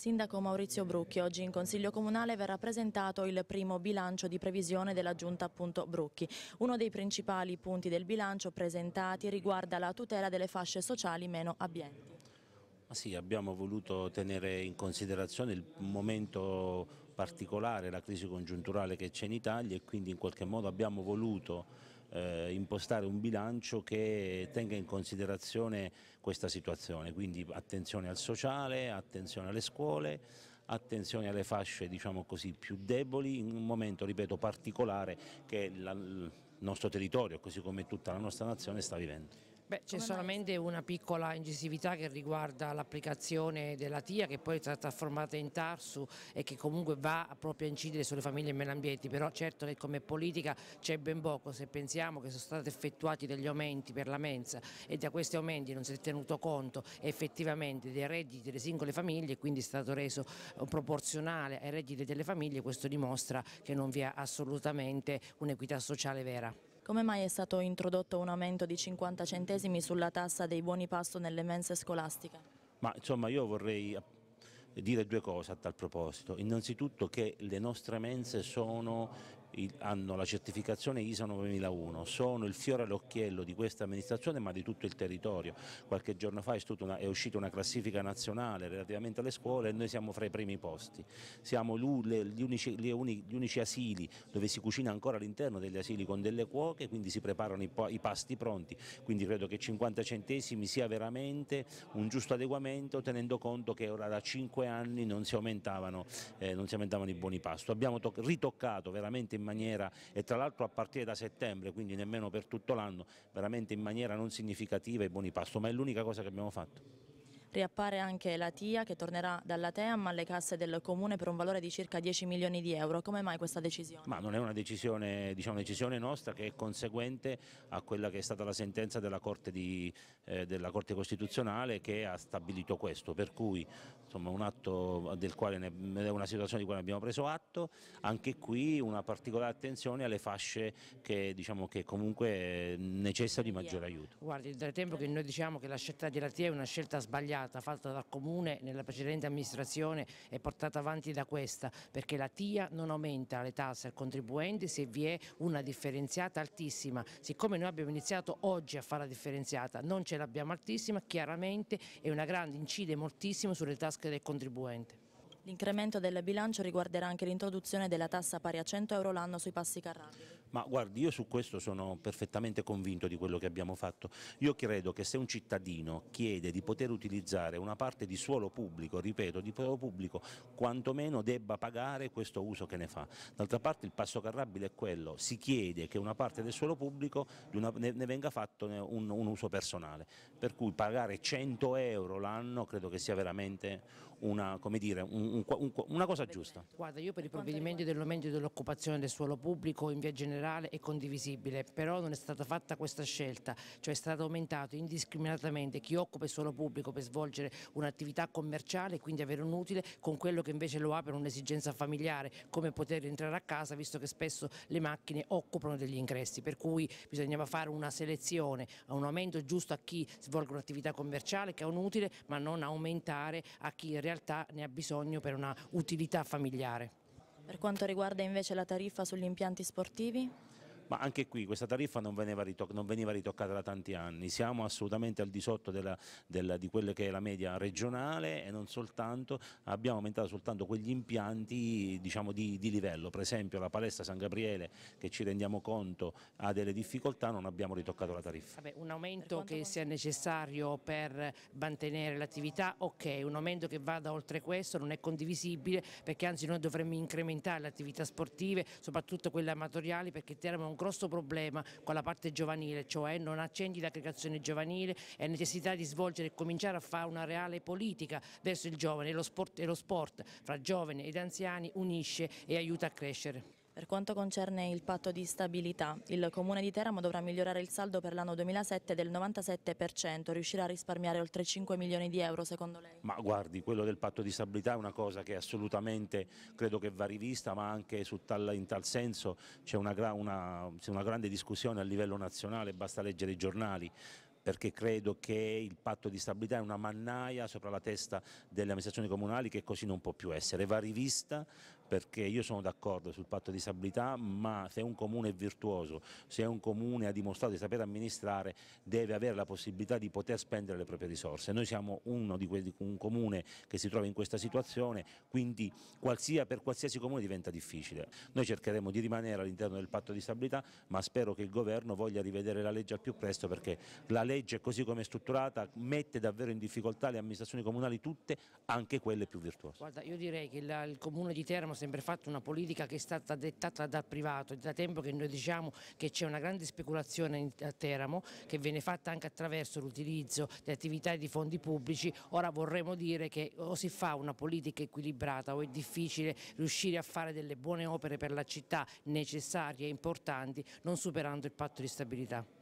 Sindaco Maurizio Brucchi, oggi in Consiglio Comunale verrà presentato il primo bilancio di previsione della Giunta appunto Brucchi. Uno dei principali punti del bilancio presentati riguarda la tutela delle fasce sociali meno abbienti. Ma ah, sì, abbiamo voluto tenere in considerazione il momento particolare, la crisi congiunturale che c'è in Italia e quindi in qualche modo abbiamo voluto eh, impostare un bilancio che tenga in considerazione questa situazione, quindi attenzione al sociale, attenzione alle scuole, attenzione alle fasce diciamo così, più deboli in un momento ripeto, particolare che il nostro territorio, così come tutta la nostra nazione, sta vivendo. Beh, c'è solamente una piccola incisività che riguarda l'applicazione della TIA che poi è stata trasformata in TARSU e che comunque va proprio a incidere sulle famiglie e meno ambienti, però certo che come politica c'è ben poco, se pensiamo che sono stati effettuati degli aumenti per la mensa e da questi aumenti non si è tenuto conto effettivamente dei redditi delle singole famiglie e quindi è stato reso eh, proporzionale ai redditi delle famiglie, questo dimostra che non vi è assolutamente un'equità sociale vera. Come mai è stato introdotto un aumento di 50 centesimi sulla tassa dei buoni pasto nelle mense scolastiche? Ma insomma io vorrei dire due cose a tal proposito. Innanzitutto che le nostre mense sono hanno la certificazione ISA 9001, sono il fiore all'occhiello di questa amministrazione ma di tutto il territorio. Qualche giorno fa è, una, è, uscita una classifica nazionale relativamente alle scuole e noi siamo fra i primi posti. Siamo le, gli, unici, le uni, gli, unici, asili dove si cucina ancora all'interno degli asili con delle cuoche, quindi si preparano i, i pasti pronti, quindi credo che 50 centesimi sia veramente un giusto adeguamento tenendo conto che ora da 5 anni non si aumentavano, eh, non si aumentavano i buoni pasto. Abbiamo ritoccato veramente in maniera, e tra l'altro a partire da settembre, quindi nemmeno per tutto l'anno, veramente in maniera non significativa i buoni pasto, ma è l'unica cosa che abbiamo fatto. Riappare anche la TIA che tornerà dalla TEAM alle casse del Comune per un valore di circa 10 milioni di euro. Come mai questa decisione? Ma non è una decisione, diciamo, decisione nostra che è conseguente a quella che è stata la sentenza della Corte, di, eh, della Corte Costituzionale che ha stabilito questo, per cui insomma, un atto del quale ne, una situazione di cui abbiamo preso atto, anche qui una particolare attenzione alle fasce che, diciamo, che comunque eh, necessitano di maggiore aiuto. Guardi, da tempo che noi diciamo che la scelta della TIA è una scelta sbagliata iniziata fatta dal Comune nella precedente amministrazione e portata avanti da questa perché la TIA non aumenta le tasse al contribuente se vi è una differenziata altissima. Siccome noi abbiamo iniziato oggi a fare la differenziata, non ce l'abbiamo altissima, chiaramente è una grande, incide moltissimo sulle tasche del contribuente. L'incremento del bilancio riguarderà anche l'introduzione della tassa pari a 100 euro l'anno sui passi carrabili. Ma guardi, io su questo sono perfettamente convinto di quello che abbiamo fatto. Io credo che se un cittadino chiede di poter utilizzare una parte di suolo pubblico, ripeto, di suolo pubblico, quantomeno debba pagare questo uso che ne fa. D'altra parte il passo carrabile è quello, si chiede che una parte del suolo pubblico ne, venga fatto un, un uso personale, per cui pagare 100 euro l'anno credo che sia veramente una, dire, un, un, una cosa giusta. Guarda, io per i provvedimenti dell'aumento dell'occupazione del suolo pubblico in via generale generale è condivisibile, però non è stata fatta questa scelta, cioè è stato aumentato indiscriminatamente chi occupa il suolo pubblico per svolgere un'attività commerciale e quindi avere un utile con quello che invece lo ha per un'esigenza familiare, come poter rientrare a casa visto che spesso le macchine occupano degli ingressi, per cui bisognava fare una selezione, un aumento giusto a chi svolge un'attività commerciale che è un utile ma non aumentare a chi in realtà ne ha bisogno per una utilità familiare. Per quanto riguarda invece la tariffa sugli impianti sportivi? ma anche qui questa tariffa non veniva, ritoc non veniva ritoccata da tanti anni, siamo assolutamente al di sotto della, della, di quella che è la media regionale e non soltanto, abbiamo aumentato soltanto quegli impianti diciamo, di, di livello, per esempio la palestra San Gabriele che ci rendiamo conto ha delle difficoltà, non abbiamo ritoccato la tariffa. Vabbè, un aumento che sia necessario per mantenere l'attività, ok, un aumento che vada oltre questo non è condivisibile perché anzi noi dovremmo incrementare le attività sportive, soprattutto quelle amatoriali perché Teramo è un grosso problema con la parte giovanile, cioè non accendi l'aggregazione giovanile e necessità di svolgere e cominciare a fare una reale politica verso il giovane e lo sport, e lo sport fra giovani ed anziani unisce e aiuta a crescere. Per quanto concerne il patto di stabilità, il Comune di Teramo dovrà migliorare il saldo per l'anno 2007 del 97%, riuscirà a risparmiare oltre 5 milioni di euro secondo lei? Ma guardi, quello del patto di stabilità è una cosa che assolutamente credo che va rivista, ma anche tal, in tal senso c'è una, una, una grande discussione a livello nazionale, basta leggere i giornali perché credo che il patto di stabilità è una mannaia sopra la testa delle amministrazioni comunali che così non può più essere, va rivista perché io sono d'accordo sul patto di stabilità ma se un comune è virtuoso, se un comune ha dimostrato di sapere amministrare deve avere la possibilità di poter spendere le proprie risorse, noi siamo uno di quelli, un comune che si trova in questa situazione quindi qualsia, per qualsiasi comune diventa difficile, noi cercheremo di rimanere all'interno del patto di stabilità ma spero che il governo voglia rivedere la legge al più presto perché la legge legge così come è strutturata mette davvero in difficoltà le amministrazioni comunali tutte, anche quelle più virtuose. Guarda, io direi che la, il Comune di Teramo ha sempre fatto una politica che è stata dettata dal privato, da tempo che noi diciamo che c'è una grande speculazione a Teramo che viene fatta anche attraverso l'utilizzo di attività e di fondi pubblici, ora vorremmo dire che o si fa una politica equilibrata o è difficile riuscire a fare delle buone opere per la città necessarie e importanti non superando il patto di stabilità.